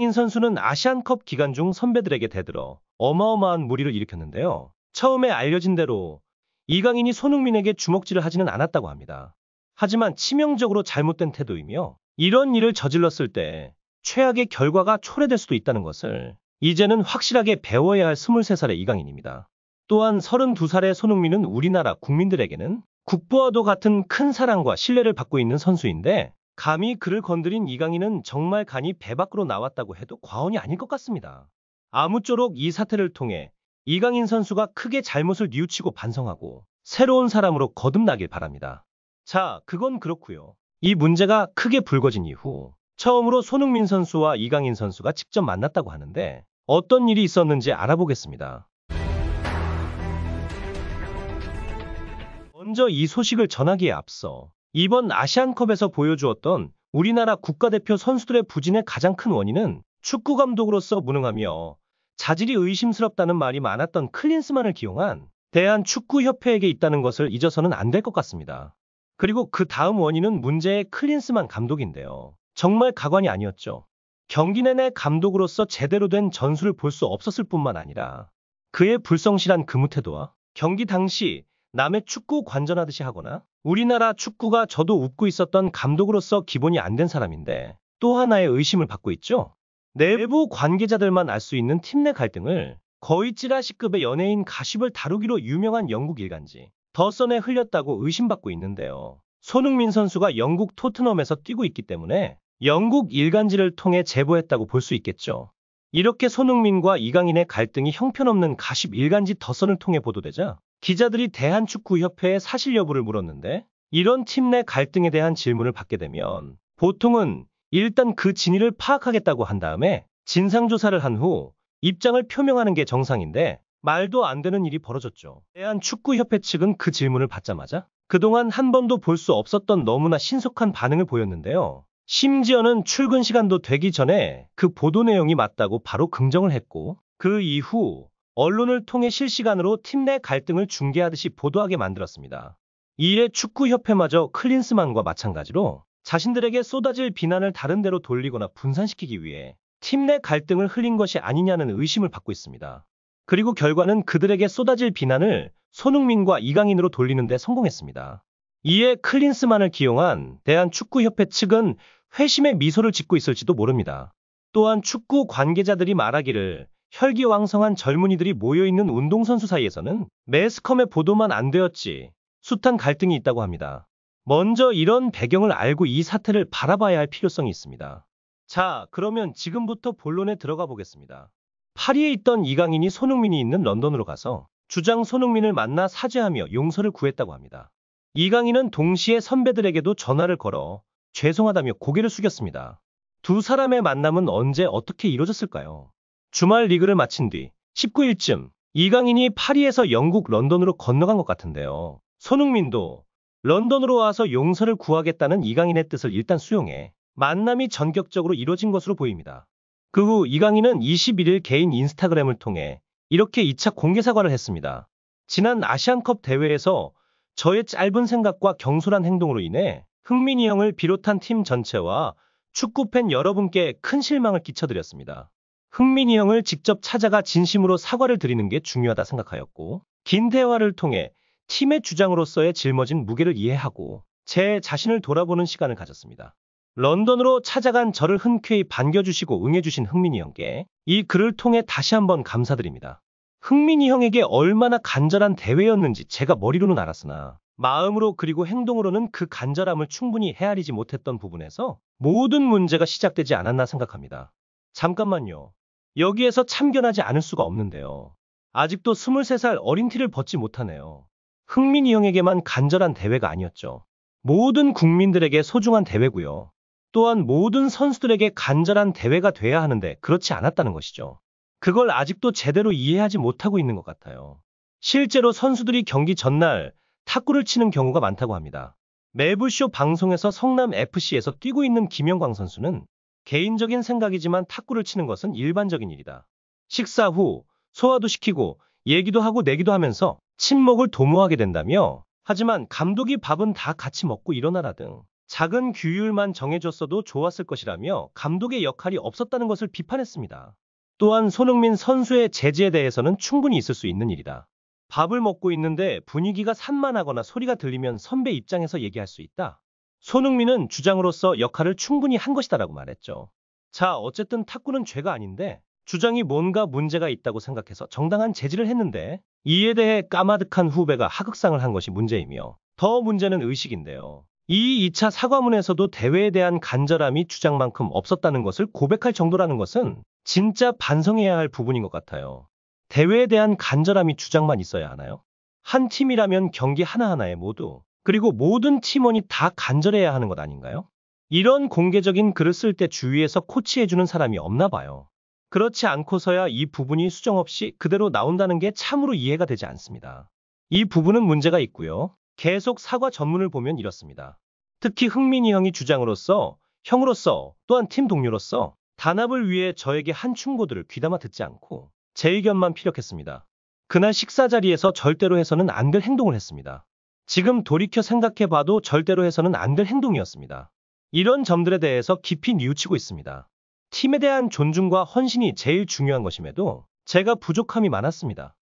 인 선수는 아시안컵 기간 중 선배들에게 대들어 어마어마한 무리를 일으켰는데요. 처음에 알려진 대로 이강인이 손흥민에게 주먹질을 하지는 않았다고 합니다. 하지만 치명적으로 잘못된 태도이며 이런 일을 저질렀을 때 최악의 결과가 초래될 수도 있다는 것을 이제는 확실하게 배워야 할 23살의 이강인입니다. 또한 32살의 손흥민은 우리나라 국민들에게는 국보와도 같은 큰 사랑과 신뢰를 받고 있는 선수인데 감히 그를 건드린 이강인은 정말 간이 배 밖으로 나왔다고 해도 과언이 아닐 것 같습니다. 아무쪼록 이 사태를 통해 이강인 선수가 크게 잘못을 뉘우치고 반성하고 새로운 사람으로 거듭나길 바랍니다. 자, 그건 그렇고요. 이 문제가 크게 불거진 이후 처음으로 손흥민 선수와 이강인 선수가 직접 만났다고 하는데 어떤 일이 있었는지 알아보겠습니다. 먼저 이 소식을 전하기에 앞서 이번 아시안컵에서 보여주었던 우리나라 국가대표 선수들의 부진의 가장 큰 원인은 축구 감독으로서 무능하며 자질이 의심스럽다는 말이 많았던 클린스만을 기용한 대한축구협회에게 있다는 것을 잊어서는 안 될 것 같습니다. 그리고 그 다음 원인은 문제의 클린스만 감독인데요. 정말 가관이 아니었죠. 경기 내내 감독으로서 제대로 된 전술을 볼 수 없었을 뿐만 아니라 그의 불성실한 근무 그 태도와 경기 당시 남의 축구 관전하듯이 하거나 우리나라 축구가 저도 웃고 있었던 감독으로서 기본이 안 된 사람인데 또 하나의 의심을 받고 있죠. 내부 관계자들만 알 수 있는 팀 내 갈등을 거의 찌라시급의 연예인 가십을 다루기로 유명한 영국 일간지 더선에 흘렸다고 의심받고 있는데요. 손흥민 선수가 영국 토트넘에서 뛰고 있기 때문에 영국 일간지를 통해 제보했다고 볼 수 있겠죠. 이렇게 손흥민과 이강인의 갈등이 형편없는 가십 일간지 더선을 통해 보도되자 기자들이 대한축구협회에 사실 여부를 물었는데 이런 팀 내 갈등에 대한 질문을 받게 되면 보통은 일단 그 진위를 파악하겠다고 한 다음에 진상조사를 한 후 입장을 표명하는 게 정상인데 말도 안 되는 일이 벌어졌죠. 대한축구협회 측은 그 질문을 받자마자 그동안 한 번도 볼 수 없었던 너무나 신속한 반응을 보였는데요. 심지어는 출근 시간도 되기 전에 그 보도 내용이 맞다고 바로 긍정을 했고 그 이후 언론을 통해 실시간으로 팀 내 갈등을 중계하듯이 보도하게 만들었습니다. 이에 축구협회마저 클린스만과 마찬가지로 자신들에게 쏟아질 비난을 다른 데로 돌리거나 분산시키기 위해 팀 내 갈등을 흘린 것이 아니냐는 의심을 받고 있습니다. 그리고 결과는 그들에게 쏟아질 비난을 손흥민과 이강인으로 돌리는 데 성공했습니다. 이에 클린스만을 기용한 대한축구협회 측은 회심의 미소를 짓고 있을지도 모릅니다. 또한 축구 관계자들이 말하기를 혈기왕성한 젊은이들이 모여있는 운동선수 사이에서는 매스컴의 보도만 안 되었지 숱한 갈등이 있다고 합니다. 먼저 이런 배경을 알고 이 사태를 바라봐야 할 필요성이 있습니다. 자, 그러면 지금부터 본론에 들어가 보겠습니다. 파리에 있던 이강인이 손흥민이 있는 런던으로 가서 주장 손흥민을 만나 사죄하며 용서를 구했다고 합니다. 이강인은 동시에 선배들에게도 전화를 걸어 죄송하다며 고개를 숙였습니다. 두 사람의 만남은 언제 어떻게 이루어졌을까요? 주말 리그를 마친 뒤 19일쯤 이강인이 파리에서 영국 런던으로 건너간 것 같은데요. 손흥민도 런던으로 와서 용서를 구하겠다는 이강인의 뜻을 일단 수용해 만남이 전격적으로 이뤄진 것으로 보입니다. 그 후 이강인은 21일 개인 인스타그램을 통해 이렇게 2차 공개 사과를 했습니다. 지난 아시안컵 대회에서 저의 짧은 생각과 경솔한 행동으로 인해 흥민이 형을 비롯한 팀 전체와 축구팬 여러분께 큰 실망을 끼쳐드렸습니다. 흥민이 형을 직접 찾아가 진심으로 사과를 드리는 게 중요하다 생각하였고 긴 대화를 통해 팀의 주장으로서의 짊어진 무게를 이해하고 제 자신을 돌아보는 시간을 가졌습니다. 런던으로 찾아간 저를 흔쾌히 반겨주시고 응해주신 흥민이 형께 이 글을 통해 다시 한번 감사드립니다. 흥민이 형에게 얼마나 간절한 대회였는지 제가 머리로는 알았으나 마음으로 그리고 행동으로는 그 간절함을 충분히 헤아리지 못했던 부분에서 모든 문제가 시작되지 않았나 생각합니다. 잠깐만요. 여기에서 참견하지 않을 수가 없는데요. 아직도 23살 어린 티를 벗지 못하네요. 흥민이 형에게만 간절한 대회가 아니었죠. 모든 국민들에게 소중한 대회고요. 또한 모든 선수들에게 간절한 대회가 돼야 하는데 그렇지 않았다는 것이죠. 그걸 아직도 제대로 이해하지 못하고 있는 것 같아요. 실제로 선수들이 경기 전날 탁구를 치는 경우가 많다고 합니다. 매부쇼 방송에서 성남 FC에서 뛰고 있는 김영광 선수는 개인적인 생각이지만 탁구를 치는 것은 일반적인 일이다. 식사 후 소화도 시키고 얘기도 하고 내기도 하면서 친목을 도모하게 된다며 하지만 감독이 밥은 다 같이 먹고 일어나라 등 작은 규율만 정해줬어도 좋았을 것이라며 감독의 역할이 없었다는 것을 비판했습니다. 또한 손흥민 선수의 제지에 대해서는 충분히 있을 수 있는 일이다. 밥을 먹고 있는데 분위기가 산만하거나 소리가 들리면 선배 입장에서 얘기할 수 있다. 손흥민은 주장으로서 역할을 충분히 한 것이다라고 말했죠. 자, 어쨌든 탁구는 죄가 아닌데 주장이 뭔가 문제가 있다고 생각해서 정당한 제지를 했는데 이에 대해 까마득한 후배가 하극상을 한 것이 문제이며 더 문제는 의식인데요. 이 2차 사과문에서도 대회에 대한 간절함이 주장만큼 없었다는 것을 고백할 정도라는 것은 진짜 반성해야 할 부분인 것 같아요. 대회에 대한 간절함이 주장만 있어야 하나요? 한 팀이라면 경기 하나하나에 모두 그리고 모든 팀원이 다 간절해야 하는 것 아닌가요? 이런 공개적인 글을 쓸 때 주위에서 코치해주는 사람이 없나 봐요. 그렇지 않고서야 이 부분이 수정 없이 그대로 나온다는 게 참으로 이해가 되지 않습니다. 이 부분은 문제가 있고요. 계속 사과 전문을 보면 이렇습니다. 특히 흥민이 형이 주장으로서, 형으로서, 또한 팀 동료로서 단합을 위해 저에게 한 충고들을 귀담아 듣지 않고 제 의견만 피력했습니다. 그날 식사 자리에서 절대로 해서는 안 될 행동을 했습니다. 지금 돌이켜 생각해봐도 절대로 해서는 안 될 행동이었습니다. 이런 점들에 대해서 깊이 뉘우치고 있습니다. 팀에 대한 존중과 헌신이 제일 중요한 것임에도 제가 부족함이 많았습니다.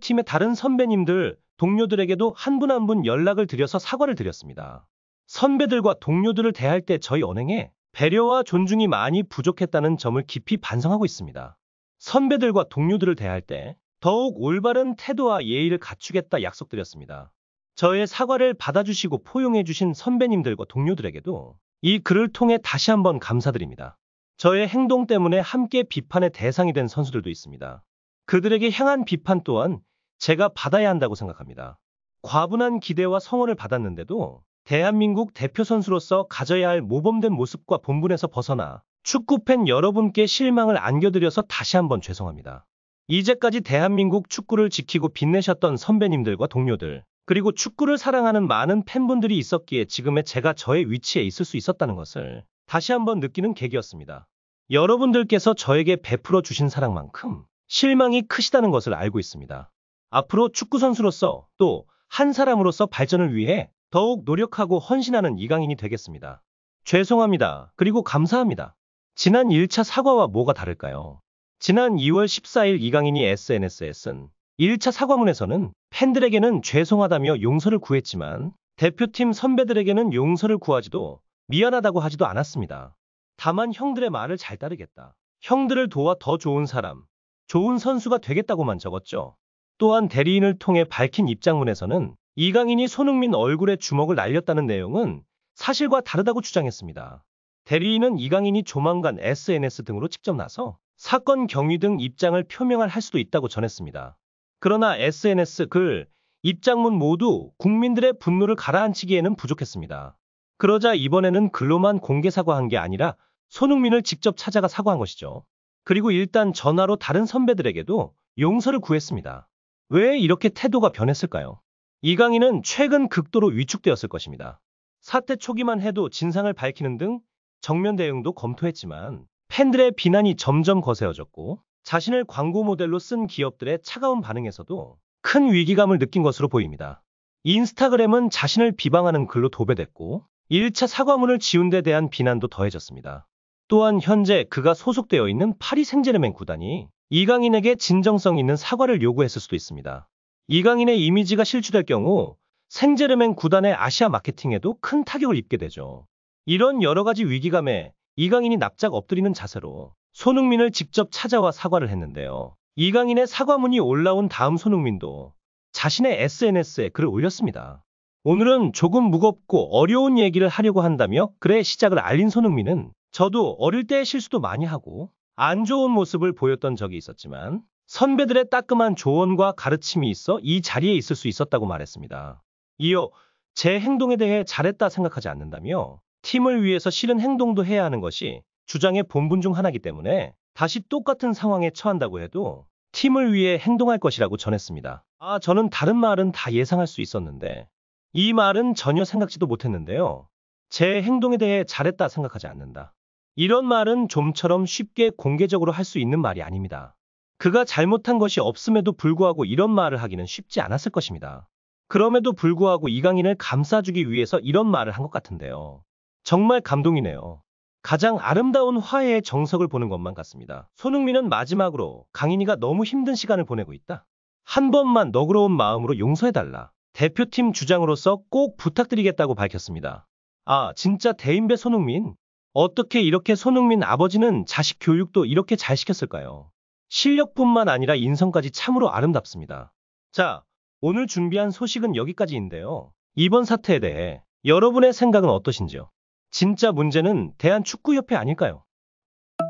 대표팀의 다른 선배님들, 동료들에게도 한 분 한 분 연락을 드려서 사과를 드렸습니다. 선배들과 동료들을 대할 때 저희 언행에 배려와 존중이 많이 부족했다는 점을 깊이 반성하고 있습니다. 선배들과 동료들을 대할 때 더욱 올바른 태도와 예의를 갖추겠다 약속드렸습니다. 저의 사과를 받아주시고 포용해주신 선배님들과 동료들에게도 이 글을 통해 다시 한번 감사드립니다. 저의 행동 때문에 함께 비판의 대상이 된 선수들도 있습니다. 그들에게 향한 비판 또한 제가 받아야 한다고 생각합니다. 과분한 기대와 성원을 받았는데도 대한민국 대표 선수로서 가져야 할 모범된 모습과 본분에서 벗어나 축구팬 여러분께 실망을 안겨드려서 다시 한번 죄송합니다. 이제까지 대한민국 축구를 지키고 빛내셨던 선배님들과 동료들, 그리고 축구를 사랑하는 많은 팬분들이 있었기에 지금의 제가 저의 위치에 있을 수 있었다는 것을 다시 한번 느끼는 계기였습니다. 여러분들께서 저에게 베풀어 주신 사랑만큼 실망이 크시다는 것을 알고 있습니다. 앞으로 축구선수로서 또 한 사람으로서 발전을 위해 더욱 노력하고 헌신하는 이강인이 되겠습니다. 죄송합니다. 그리고 감사합니다. 지난 1차 사과와 뭐가 다를까요? 지난 2월 14일 이강인이 SNS에 쓴 1차 사과문에서는 팬들에게는 죄송하다며 용서를 구했지만 대표팀 선배들에게는 용서를 구하지도 미안하다고 하지도 않았습니다. 다만 형들의 말을 잘 따르겠다. 형들을 도와 더 좋은 사람, 좋은 선수가 되겠다고만 적었죠. 또한 대리인을 통해 밝힌 입장문에서는 이강인이 손흥민 얼굴에 주먹을 날렸다는 내용은 사실과 다르다고 주장했습니다. 대리인은 이강인이 조만간 SNS 등으로 직접 나서 사건 경위 등 입장을 표명할 수도 있다고 전했습니다. 그러나 SNS 글, 입장문 모두 국민들의 분노를 가라앉히기에는 부족했습니다. 그러자 이번에는 글로만 공개 사과한 게 아니라 손흥민을 직접 찾아가 사과한 것이죠. 그리고 일단 전화로 다른 선배들에게도 용서를 구했습니다. 왜 이렇게 태도가 변했을까요? 이강인은 최근 극도로 위축되었을 것입니다. 사태 초기만 해도 진상을 밝히는 등 정면 대응도 검토했지만 팬들의 비난이 점점 거세어졌고 자신을 광고 모델로 쓴 기업들의 차가운 반응에서도 큰 위기감을 느낀 것으로 보입니다. 인스타그램은 자신을 비방하는 글로 도배됐고 1차 사과문을 지운 데 대한 비난도 더해졌습니다. 또한 현재 그가 소속되어 있는 파리 생제르맹 구단이 이강인에게 진정성 있는 사과를 요구했을 수도 있습니다. 이강인의 이미지가 실추될 경우 생제르맹 구단의 아시아 마케팅에도 큰 타격을 입게 되죠. 이런 여러 가지 위기감에 이강인이 납작 엎드리는 자세로 손흥민을 직접 찾아와 사과를 했는데요. 이강인의 사과문이 올라온 다음 손흥민도 자신의 SNS에 글을 올렸습니다. 오늘은 조금 무겁고 어려운 얘기를 하려고 한다며 글의 시작을 알린 손흥민은 저도 어릴 때 실수도 많이 하고 안 좋은 모습을 보였던 적이 있었지만 선배들의 따끔한 조언과 가르침이 있어 이 자리에 있을 수 있었다고 말했습니다. 이어 제 행동에 대해 잘했다 생각하지 않는다며 팀을 위해서 싫은 행동도 해야 하는 것이 주장의 본분 중 하나이기 때문에 다시 똑같은 상황에 처한다고 해도 팀을 위해 행동할 것이라고 전했습니다. 아, 저는 다른 말은 다 예상할 수 있었는데 이 말은 전혀 생각지도 못했는데요. 제 행동에 대해 잘했다 생각하지 않는다. 이런 말은 좀처럼 쉽게 공개적으로 할 수 있는 말이 아닙니다. 그가 잘못한 것이 없음에도 불구하고 이런 말을 하기는 쉽지 않았을 것입니다. 그럼에도 불구하고 이강인을 감싸주기 위해서 이런 말을 한 것 같은데요. 정말 감동이네요. 가장 아름다운 화해의 정석을 보는 것만 같습니다. 손흥민은 마지막으로 강인이가 너무 힘든 시간을 보내고 있다. 한 번만 너그러운 마음으로 용서해달라. 대표팀 주장으로서 꼭 부탁드리겠다고 밝혔습니다. 아, 진짜 대인배 손흥민? 어떻게 이렇게 손흥민 아버지는 자식 교육도 이렇게 잘 시켰을까요? 실력뿐만 아니라 인성까지 참으로 아름답습니다. 자, 오늘 준비한 소식은 여기까지인데요. 이번 사태에 대해 여러분의 생각은 어떠신지요? 진짜 문제는 대한축구협회 아닐까요?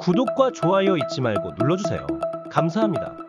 구독과 좋아요 잊지 말고 눌러주세요. 감사합니다.